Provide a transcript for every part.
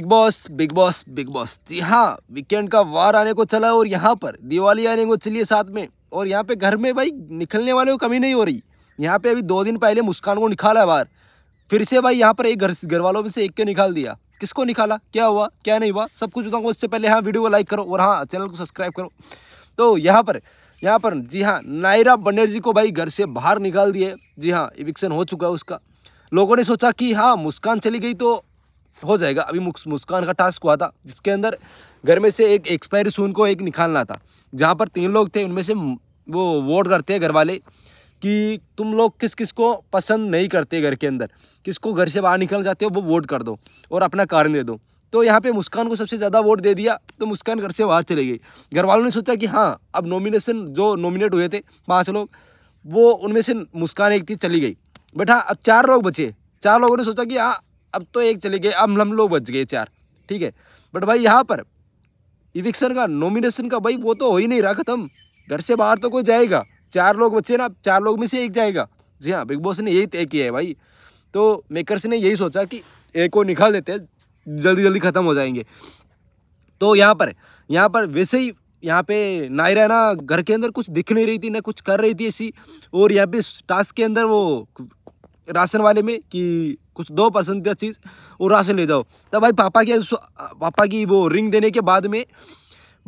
big Boss Bigg Boss Bigg Boss जी हाँ weekend का वार आने को चला और यहाँ पर दिवाली आने को चलिए साथ में और यहाँ पे घर में भाई निकलने वाले को कमी नहीं हो रही यहाँ पे अभी दो दिन पहले मुस्कान को निकाला है बाहर फिर से भाई यहाँ पर एक घर घर वालों में से एक के निकाल दिया किसको निकाला क्या हुआ क्या नहीं हुआ सब कुछ बताऊँगा उससे पहले हाँ वीडियो को लाइक करो और हाँ चैनल को सब्सक्राइब करो तो यहाँ पर यहाँ पर जी हाँ नायरा बनर्जी को भाई घर से बाहर निकाल दिए जी हाँ इविक्शन हो चुका है उसका लोगों ने सोचा कि हाँ मुस्कान चली गई तो हो जाएगा अभी मुस्कान का टास्क हुआ था जिसके अंदर घर में से एक एक्सपायरी सून को एक निकालना था जहाँ पर तीन लोग थे उनमें से वो वोट करते हैं घर वाले कि तुम लोग किस किस को पसंद नहीं करते घर के अंदर किसको घर से बाहर निकल जाते हो वो वोट कर दो और अपना कारण दे दो तो यहाँ पे मुस्कान को सबसे ज़्यादा वोट दे दिया तो मुस्कान घर से बाहर चले गई घर वालों ने सोचा कि हाँ अब नॉमिनेशन जो नॉमिनेट हुए थे पाँच लोग वो उनमें से मुस्कान एक थी चली गई बेटा हाँ, अब चार लोग बचे चार लोगों ने सोचा कि हाँ अब तो एक चले गए अब हम लोग बच गए चार ठीक है बट भाई यहाँ पर इविक्सन का नॉमिनेशन का भाई वो तो हो ही नहीं रहा खत्म घर से बाहर तो कोई जाएगा चार लोग बच्चे ना चार लोग में से एक जाएगा जी हाँ बिग बॉस ने यही तय किया है भाई तो मेकर्स ने यही सोचा कि एक को निकाल देते हैं जल्दी जल्दी ख़त्म हो जाएंगे तो यहाँ पर यहाँ पर वैसे ही यहाँ पे नायरा ना घर के अंदर कुछ दिख नहीं रही थी ना कुछ कर रही थी ऐसी और यहाँ पे टास्क के अंदर वो राशन वाले में कि कुछ दो परसेंट का चीज़ और राशन ले जाओ तब तो भाई पापा के पापा की वो रिंग देने के बाद में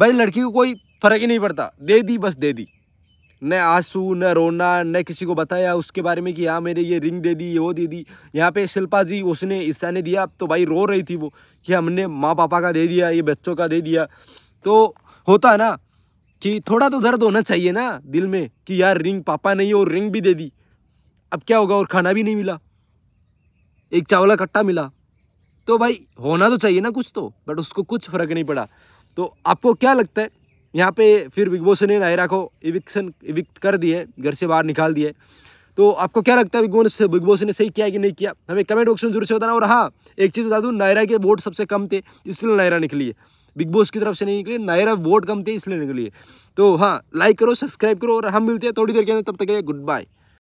भाई लड़की को कोई फ़र्क ही नहीं पड़ता दे दी बस दे दी न आंसू न रोना न किसी को बताया उसके बारे में कि हाँ मेरे ये रिंग दे दी ये वो दे दी यहाँ पे शिल्पा जी उसने हिस्सा ने दिया तो भाई रो रही थी वो कि हमने माँ पापा का दे दिया ये बच्चों का दे दिया तो होता है ना कि थोड़ा तो दर्द होना चाहिए ना दिल में कि यार रिंग पापा ने और रिंग भी दे दी अब क्या होगा और खाना भी नहीं मिला एक चावला कट्टा मिला तो भाई होना तो चाहिए ना कुछ तो बट उसको कुछ फर्क नहीं पड़ा तो आपको क्या लगता है यहाँ पे फिर बिग बॉस ने नायरा को इविक्शन इविक्ट कर दिए घर से बाहर निकाल दिए तो आपको क्या लगता है बिग बॉस बिग बॉस ने सही किया कि नहीं किया हमें कमेंट में जरूर से बताना और हाँ एक चीज़ बता दूँ नायरा के वोट सबसे कम थे इसलिए नायरा निकली है बिग बॉस की तरफ से नहीं निकली नायरा वोट कम थे इसलिए निकली है तो हाँ लाइक करो सब्सक्राइब करो और हम मिलते हैं थोड़ी देर के अंदर तब तक के लिए गुड बाय